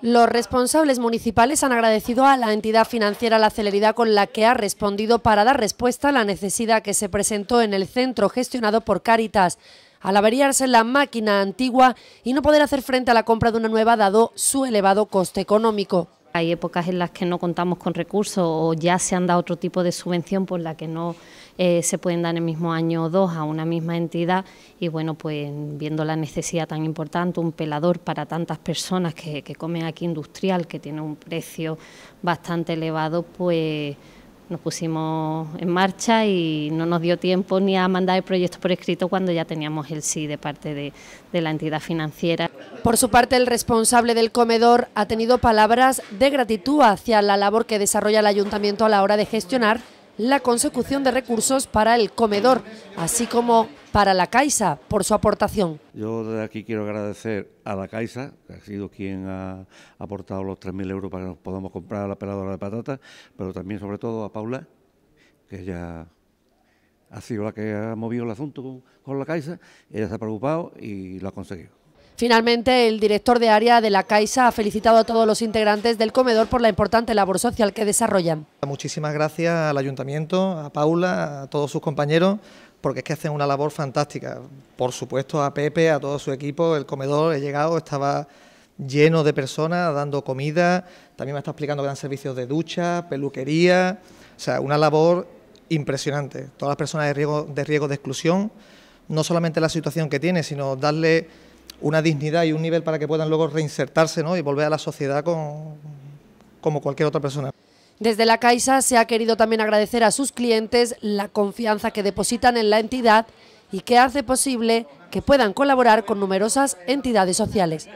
Los responsables municipales han agradecido a la entidad financiera la celeridad con la que ha respondido para dar respuesta a la necesidad que se presentó en el centro gestionado por Cáritas. Al averiarse la máquina antigua y no poder hacer frente a la compra de una nueva dado su elevado coste económico. Hay épocas en las que no contamos con recursos o ya se han dado otro tipo de subvención por la que no eh, se pueden dar en el mismo año o dos a una misma entidad y bueno, pues viendo la necesidad tan importante, un pelador para tantas personas que, comen aquí industrial, que tiene un precio bastante elevado, pues nos pusimos en marcha y no nos dio tiempo ni a mandar el proyecto por escrito cuando ya teníamos el sí de parte de la entidad financiera. Por su parte, el responsable del comedor ha tenido palabras de gratitud hacia la labor que desarrolla el ayuntamiento a la hora de gestionar la consecución de recursos para el comedor, así como para la Caixa por su aportación. Yo desde aquí quiero agradecer a la Caixa, que ha sido quien ha aportado los 3.000 euros para que nos podamos comprar la peladora de patatas, pero también sobre todo a Paula, que ella ha sido la que ha movido el asunto con, con la Caixa, ella se ha preocupado y lo ha conseguido. Finalmente, el director de área de la Caixa ha felicitado a todos los integrantes del comedor por la importante labor social que desarrollan. Muchísimas gracias al ayuntamiento, a Paula, a todos sus compañeros, porque es que hacen una labor fantástica. Por supuesto, a Pepe, a todo su equipo, el comedor, he llegado, estaba lleno de personas dando comida, también me está explicando que dan servicios de ducha, peluquería, o sea, una labor impresionante. Todas las personas de riesgo de, riesgo de exclusión, no solamente la situación que tiene, sino darle una dignidad y un nivel para que puedan luego reinsertarse y volver a la sociedad como cualquier otra persona. Desde la Caixa se ha querido también agradecer a sus clientes la confianza que depositan en la entidad y que hace posible que puedan colaborar con numerosas entidades sociales.